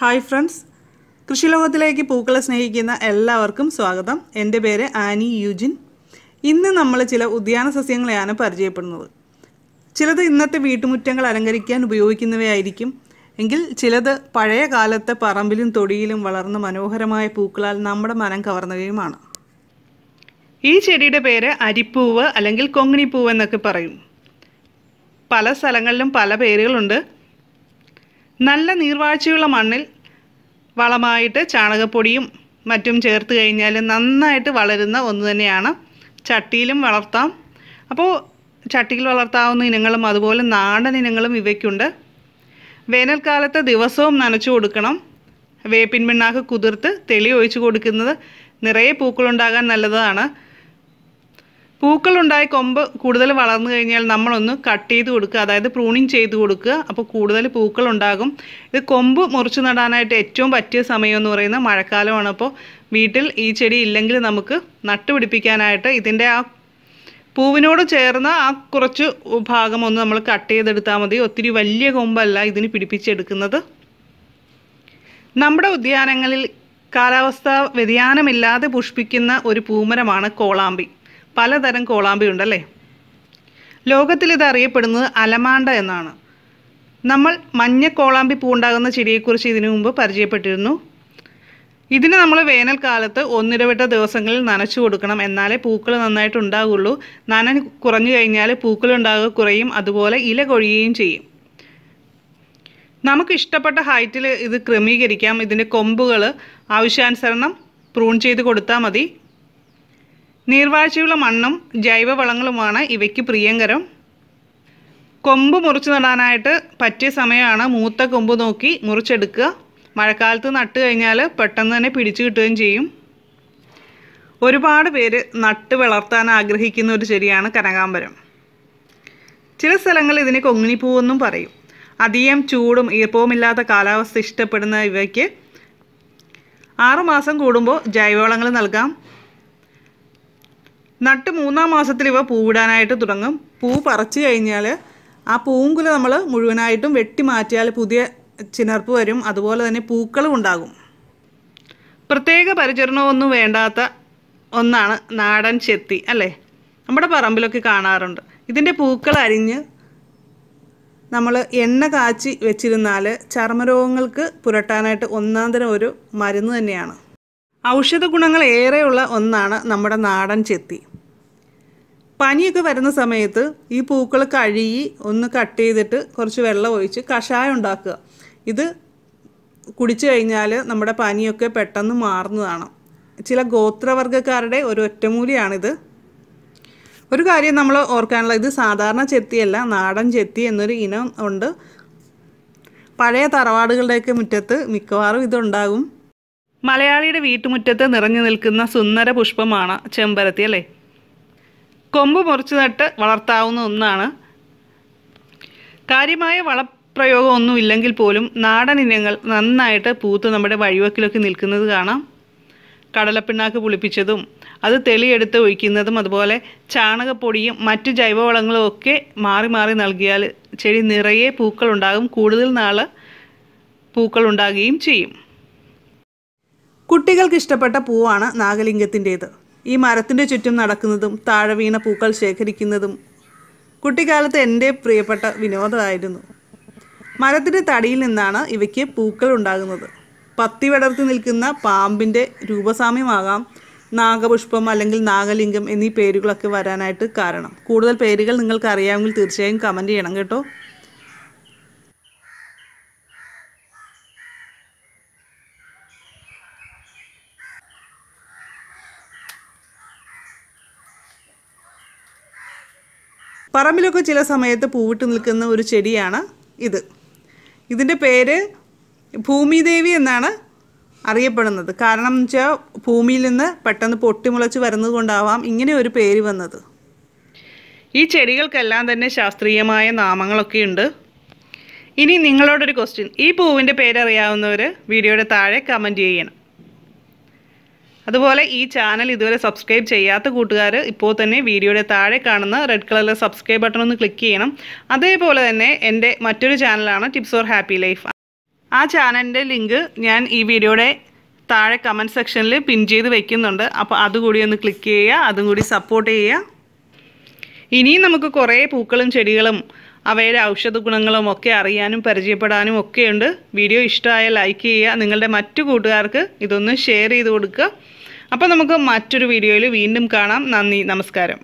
hi friends കൃഷിലോകത്തിലേക്ക് പൂക്കളെ സ്നേഹിക്കുന്ന എല്ലാവർക്കും സ്വാഗതം എൻ്റെ പേര് ആനി യൂജിൻ ഇന്ന് നമ്മൾ ചില ഉദ്യാന സസ്യങ്ങളെയാണ് പരിചയപ്പെടുന്നത് ചിലത് ഇന്നത്തെ വീട്ടുമുറ്റങ്ങൾ അലങ്കരിക്കാൻ ഉപയോഗിക്കുന്നവയായിരിക്കും എങ്കിൽ ചിലത് പഴയ കാലത്തെ പറമ്പിലും തൊടിയിലും വളർന്ന മനോഹരമായ പൂക്കളാൽ നമ്മുടെ മനം കവർന്നവയുമാണ് ഈ ചെടിയുടെ പേര് അരിപ്പൂവ് അല്ലെങ്കിൽ കൊങ്ങിണിപ്പൂവ് എന്നൊക്കെ പറയും പല സ്ഥലങ്ങളിലും പല പേരുകളുണ്ട് നല്ല നീർവാഴ്ചയുള്ള മണ്ണിൽ വളമായിട്ട് ചാണകപ്പൊടിയും മറ്റും ചേർത്ത് കഴിഞ്ഞാൽ നന്നായിട്ട് വളരുന്ന ഒന്ന് തന്നെയാണ് ചട്ടിയിലും വളർത്താം അപ്പോൾ ചട്ടിയിൽ വളർത്താവുന്ന ഇനങ്ങളും അതുപോലെ നാടൻ ഇനങ്ങളും ഇവയ്ക്കുണ്ട് വേനൽക്കാലത്ത് ദിവസവും നനച്ചു കൊടുക്കണം വേപ്പിൻ പിണ്ണാക്ക് കുതിർത്ത് തെളി ഒഴിച്ചു കൊടുക്കുന്നത് നിറയെ പൂക്കളുണ്ടാകാൻ നല്ലതാണ് പൂക്കളുണ്ടായ കൊമ്പ് കൂടുതൽ വളർന്നു കഴിഞ്ഞാൽ നമ്മളൊന്ന് കട്ട് ചെയ്ത് കൊടുക്കുക അതായത് പ്രൂണിങ് ചെയ്ത് കൊടുക്കുക അപ്പോൾ കൂടുതൽ പൂക്കളുണ്ടാകും ഇത് കൊമ്പ് മുറിച്ച് നടാനായിട്ട് ഏറ്റവും പറ്റിയ സമയം എന്ന് പറയുന്നത് മഴക്കാലമാണ് അപ്പോൾ വീട്ടിൽ ഈ ചെടി ഇല്ലെങ്കിൽ നമുക്ക് നട്ടുപിടിപ്പിക്കാനായിട്ട് ഇതിൻ്റെ ആ പൂവിനോട് ചേർന്ന ആ കുറച്ച് ഭാഗം ഒന്ന് നമ്മൾ കട്ട് ചെയ്തെടുത്താൽ മതി ഒത്തിരി വലിയ കൊമ്പല്ല ഇതിന് പിടിപ്പിച്ചെടുക്കുന്നത് നമ്മുടെ ഉദ്യാനങ്ങളിൽ കാലാവസ്ഥ വ്യതിയാനമില്ലാതെ പുഷ്പിക്കുന്ന ഒരു പൂമരമാണ് കോളാമ്പി പലതരം കോളാമ്പി അല്ലേ ലോകത്തിൽ ഇത് അറിയപ്പെടുന്നത് അലമാണ്ട എന്നാണ് നമ്മൾ മഞ്ഞ കോളാമ്പി പൂണ്ടാകുന്ന ചെടിയെക്കുറിച്ച് ഇതിനു മുമ്പ് പരിചയപ്പെട്ടിരുന്നു ഇതിന് നമ്മൾ വേനൽക്കാലത്ത് ഒന്നിടവിട്ട ദിവസങ്ങളിൽ നനച്ചു കൊടുക്കണം എന്നാലേ പൂക്കൾ നന്നായിട്ട് ഉണ്ടാകുള്ളൂ നന കുറഞ്ഞു കഴിഞ്ഞാൽ പൂക്കൾ ഉണ്ടാകുക കുറയും അതുപോലെ ഇല കൊഴിയുകയും ചെയ്യും നമുക്ക് ഇഷ്ടപ്പെട്ട ഹൈറ്റിൽ ഇത് ക്രമീകരിക്കാം ഇതിൻ്റെ കൊമ്പുകൾ ആവശ്യാനുസരണം പ്രൂൺ ചെയ്ത് കൊടുത്താൽ മതി നീർവാഴ്ചയുള്ള മണ്ണും ജൈവവളങ്ങളുമാണ് ഇവയ്ക്ക് പ്രിയങ്കരം കൊമ്പ് മുറിച്ച് നടാനായിട്ട് പറ്റിയ സമയമാണ് മൂത്ത കൊമ്പ് നോക്കി മുറിച്ചെടുക്കുക മഴക്കാലത്ത് നട്ട് കഴിഞ്ഞാൽ പെട്ടെന്ന് തന്നെ പിടിച്ചു കിട്ടുകയും ചെയ്യും ഒരുപാട് പേര് നട്ട് വളർത്താൻ ആഗ്രഹിക്കുന്ന ഒരു ചെടിയാണ് കനകാമ്പരം ചില സ്ഥലങ്ങളിൽ ഇതിനെ കൊങ്ങിണിപ്പൂവെന്നും പറയും അധികം ചൂടും ഈർപ്പവുമില്ലാത്ത കാലാവസ്ഥ ഇഷ്ടപ്പെടുന്ന ഇവയ്ക്ക് ആറുമാസം കൂടുമ്പോൾ ജൈവവളങ്ങൾ നൽകാം നട്ട് മൂന്നാം മാസത്തിൽ ഇവ പൂവിടാനായിട്ട് തുടങ്ങും പൂ പറിച്ചു കഴിഞ്ഞാൽ ആ പൂങ്കുല നമ്മൾ മുഴുവനായിട്ടും വെട്ടി മാറ്റിയാൽ പുതിയ ചിനർപ്പ് വരും അതുപോലെ തന്നെ പൂക്കളും ഉണ്ടാകും പ്രത്യേക പരിചരണമൊന്നും വേണ്ടാത്ത ഒന്നാണ് നാടൻ ചെത്തി അല്ലേ നമ്മുടെ പറമ്പിലൊക്കെ കാണാറുണ്ട് ഇതിൻ്റെ പൂക്കൾ അരിഞ്ഞ് നമ്മൾ എണ്ണ കാച്ചി വെച്ചിരുന്നാൽ ചർമ്മരോഗങ്ങൾക്ക് പുരട്ടാനായിട്ട് ഒന്നാം തരം ഒരു മരുന്ന് തന്നെയാണ് ഔഷധ ഗുണങ്ങൾ ഏറെയുള്ള ഒന്നാണ് നമ്മുടെ നാടൻ ചെത്തി പനിയൊക്കെ വരുന്ന സമയത്ത് ഈ പൂക്കൾ കഴുകി ഒന്ന് കട്ട് ചെയ്തിട്ട് കുറച്ച് വെള്ളം ഒഴിച്ച് കഷായം ഉണ്ടാക്കുക ഇത് കുടിച്ചു കഴിഞ്ഞാൽ നമ്മുടെ പനിയൊക്കെ പെട്ടെന്ന് മാറുന്നതാണ് ചില ഗോത്രവർഗ്ഗക്കാരുടെ ഒരു ഒറ്റമൂലിയാണിത് ഒരു കാര്യം നമ്മൾ ഓർക്കാനുള്ള ഇത് സാധാരണ ചെത്തിയല്ല നാടൻ ചെത്തി എന്നൊരു ഇനം ഉണ്ട് പഴയ തറവാടുകളുടെയൊക്കെ മുറ്റത്ത് മിക്കവാറും ഇതുണ്ടാകും മലയാളിയുടെ വീട്ടുമുറ്റത്ത് നിറഞ്ഞു നിൽക്കുന്ന സുന്ദര പുഷ്പമാണ് ചെമ്പരത്തി അല്ലേ കൊമ്പ് മുറിച്ചു നട്ട് വളർത്താവുന്ന ഒന്നാണ് കാര്യമായ വളപ്രയോഗമൊന്നും ഇല്ലെങ്കിൽ പോലും നാടൻ ഇനങ്ങൾ നന്നായിട്ട് പൂത്ത് നമ്മുടെ വഴിവക്കിലൊക്കെ നിൽക്കുന്നത് കാണാം കടലപ്പിണ്ണാക്ക് പുളിപ്പിച്ചതും അത് തെളിയെടുത്ത് ഒഴിക്കുന്നതും അതുപോലെ ചാണകപ്പൊടിയും മറ്റു ജൈവവളങ്ങളും ഒക്കെ മാറി മാറി നൽകിയാൽ ചെടി നിറയെ പൂക്കളുണ്ടാകും കൂടുതൽ നാൾ പൂക്കളുണ്ടാകുകയും ചെയ്യും കുട്ടികൾക്ക് ഇഷ്ടപ്പെട്ട പൂവാണ് നാഗലിംഗത്തിൻ്റേത് ഈ മരത്തിൻ്റെ ചുറ്റും നടക്കുന്നതും താഴെ വീണ പൂക്കൾ ശേഖരിക്കുന്നതും കുട്ടിക്കാലത്ത് എൻ്റെ പ്രിയപ്പെട്ട വിനോദമായിരുന്നു മരത്തിൻ്റെ തടിയിൽ നിന്നാണ് ഇവയ്ക്ക് പൂക്കൾ ഉണ്ടാകുന്നത് പത്തി വിടർത്തി നിൽക്കുന്ന പാമ്പിൻ്റെ രൂപസാമ്യമാകാം നാഗപുഷ്പം അല്ലെങ്കിൽ നാഗലിംഗം എന്നീ പേരുകളൊക്കെ വരാനായിട്ട് കാരണം കൂടുതൽ പേരുകൾ നിങ്ങൾക്ക് അറിയാമെങ്കിൽ തീർച്ചയായും കമൻറ്റ് ചെയ്യണം കേട്ടോ പറമ്പിലൊക്കെ ചില സമയത്ത് പൂവിട്ട് നിൽക്കുന്ന ഒരു ചെടിയാണ് ഇത് ഇതിൻ്റെ പേര് ഭൂമിദേവി എന്നാണ് അറിയപ്പെടുന്നത് കാരണം എന്ന് വെച്ചാൽ ഭൂമിയിൽ നിന്ന് പെട്ടെന്ന് പൊട്ടിമുളച്ച് വരുന്നത് കൊണ്ടാവാം ഇങ്ങനെ ഒരു പേര് വന്നത് ഈ ചെടികൾക്കെല്ലാം തന്നെ ശാസ്ത്രീയമായ നാമങ്ങളൊക്കെ ഉണ്ട് ഇനി നിങ്ങളോടൊരു ക്വസ്റ്റ്യൻ ഈ പൂവിൻ്റെ പേരറിയാവുന്നവർ വീഡിയോയുടെ താഴെ കമൻറ്റ് ചെയ്യണം അതുപോലെ ഈ ചാനൽ ഇതുവരെ സബ്സ്ക്രൈബ് ചെയ്യാത്ത കൂട്ടുകാർ ഇപ്പോൾ തന്നെ വീഡിയോയുടെ താഴെ കാണുന്ന റെഡ് കളറിലെ സബ്സ്ക്രൈബ് ബട്ടൺ ഒന്ന് ക്ലിക്ക് ചെയ്യണം അതേപോലെ തന്നെ എൻ്റെ മറ്റൊരു ചാനലാണ് ടിപ്സ് ഓർ ഹാപ്പി ലൈഫ് ആ ചാനലിൻ്റെ ലിങ്ക് ഞാൻ ഈ വീഡിയോയുടെ താഴെ കമൻറ്റ് സെക്ഷനിൽ പിൻ ചെയ്ത് വെക്കുന്നുണ്ട് അപ്പോൾ അതുകൂടി ഒന്ന് ക്ലിക്ക് ചെയ്യുക അതും കൂടി സപ്പോർട്ട് ചെയ്യുക ഇനിയും നമുക്ക് കുറേ പൂക്കളും ചെടികളും അവയുടെ ഔഷധ ഗുണങ്ങളും ഒക്കെ അറിയാനും പരിചയപ്പെടാനും ഒക്കെയുണ്ട് വീഡിയോ ഇഷ്ടമായ ലൈക്ക് ചെയ്യുക നിങ്ങളുടെ മറ്റു കൂട്ടുകാർക്ക് ഇതൊന്ന് ഷെയർ ചെയ്ത് കൊടുക്കുക അപ്പോൾ നമുക്ക് മറ്റൊരു വീഡിയോയിൽ വീണ്ടും കാണാം നന്ദി നമസ്കാരം